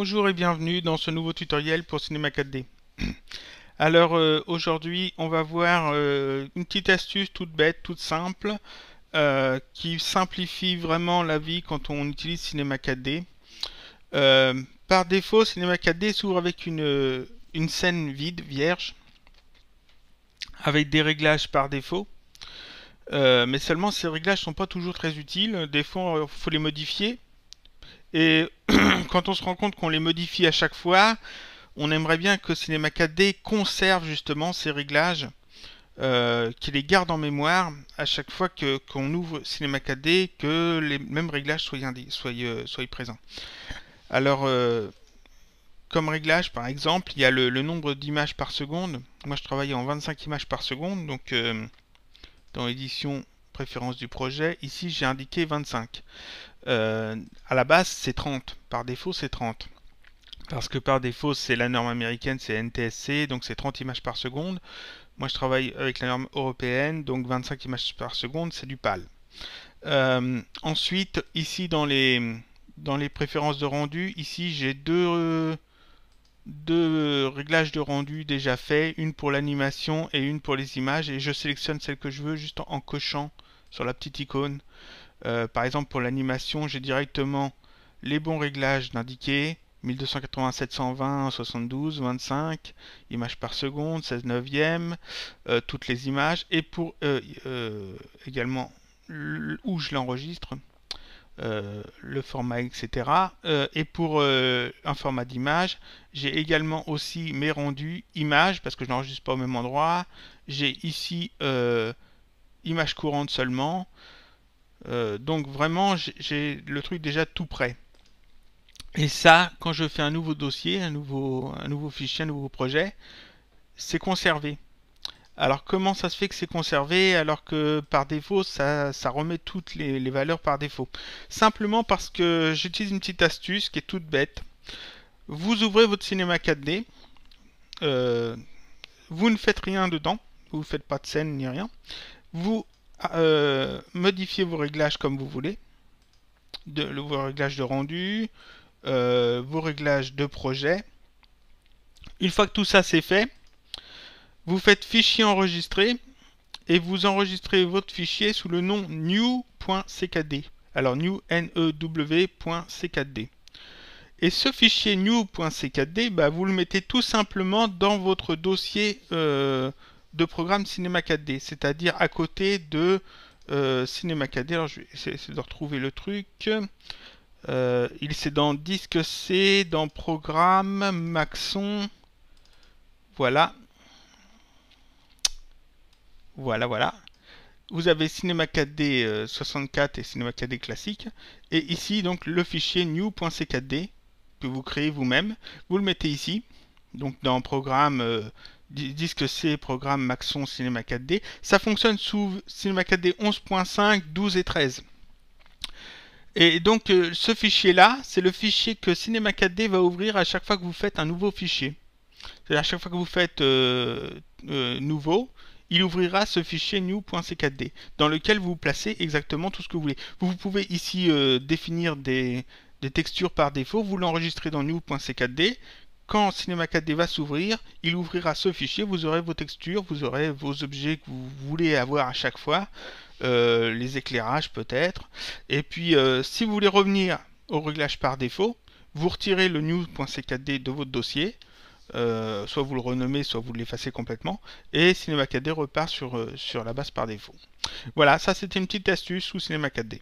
Bonjour et bienvenue dans ce nouveau tutoriel pour Cinema 4D. Alors euh, aujourd'hui on va voir euh, une petite astuce toute bête, toute simple, euh, qui simplifie vraiment la vie quand on utilise Cinema 4D. par défaut Cinema 4D s'ouvre avec une, une scène vide, vierge, avec des réglages par défaut. mais seulement ces réglages sont pas toujours très utiles, des fois il faut les modifier. Et quand on se rend compte qu'on les modifie à chaque fois, on aimerait bien que Cinema 4D conserve justement ces réglages, euh, qu'il les garde en mémoire à chaque fois qu'on ouvre Cinema 4D, que les mêmes réglages soient, soient, euh, soient présents. Alors, euh, comme réglage, par exemple, il y a le, nombre d'images par seconde. Moi, je travaille en 25 images par seconde, donc dans l'édition préférence du projet, ici j'ai indiqué 25. Euh, à la base, c'est 30. Par défaut, c'est 30. Parce que par défaut, c'est la norme américaine, c'est NTSC, donc c'est 30 images par seconde. Moi, je travaille avec la norme européenne, donc 25 images par seconde, c'est du PAL. Euh, ensuite, ici, dans les, dans les préférences de rendu, ici, j'ai deux, deux réglages de rendu déjà faits, une pour l'animation et une pour les images, et je sélectionne celle que je veux juste en cochant sur la petite icône euh, par exemple, pour l'animation, j'ai directement les bons réglages d'indiquer 1280 720 72 25 images par seconde 16 neuvième euh, toutes les images et pour euh, également où je l'enregistre le format etc et pour un format d'image j'ai également aussi mes rendus images parce que je n'enregistre pas au même endroit j'ai ici images courante seulement euh, donc vraiment, j'ai le truc déjà tout prêt. Et ça, quand je fais un nouveau dossier, un nouveau, fichier, un nouveau projet, c'est conservé. Alors comment ça se fait que c'est conservé alors que par défaut ça, remet toutes les, valeurs par défaut Simplement parce que j'utilise une petite astuce qui est toute bête. Vous ouvrez votre cinéma 4D, euh, vous ne faites rien dedans, vous ne faites pas de scène ni rien. Vous ah, euh, Modifier vos réglages comme vous voulez, de, vos réglages de rendu, euh, vos réglages de projet. Une fois que tout ça c'est fait, vous faites fichier enregistré et vous enregistrez votre fichier sous le nom new.ckd. Alors new e d Et ce fichier new.ckd, bah, vous le mettez tout simplement dans votre dossier euh, de programme Cinema 4D, c'est-à-dire à côté de euh, Cinema 4D. Alors je vais essayer de retrouver le truc. Euh, il c'est dans disque C, dans programme, Maxon. Voilà. Voilà, voilà. Vous avez Cinema 4D 64 et Cinema 4D classique. Et ici, donc, le fichier new.c4d que vous créez vous-même. Vous le mettez ici. Donc, dans programme euh, disque C programme Maxon Cinema 4D. Ça fonctionne sous Cinema 4D 11.5, 12 et 13. Et donc euh, ce fichier-là, c'est le fichier que Cinema 4D va ouvrir à chaque fois que vous faites un nouveau fichier. C'est-à-dire à chaque fois que vous faites euh, euh, nouveau, il ouvrira ce fichier new.c4d dans lequel vous placez exactement tout ce que vous voulez. Vous pouvez ici définir des, des textures par défaut, vous l'enregistrez dans new.c4d, quand Cinema 4D va s'ouvrir, il ouvrira ce fichier, vous aurez vos textures, vous aurez vos objets que vous voulez avoir à chaque fois, euh, les éclairages peut-être. Et puis euh, si vous voulez revenir au réglage par défaut, vous retirez le news.c4d de votre dossier, euh, soit vous le renommez, soit vous l'effacez complètement, et Cinema 4D repart sur, sur la base par défaut. Voilà, ça c'était une petite astuce sous Cinema 4D.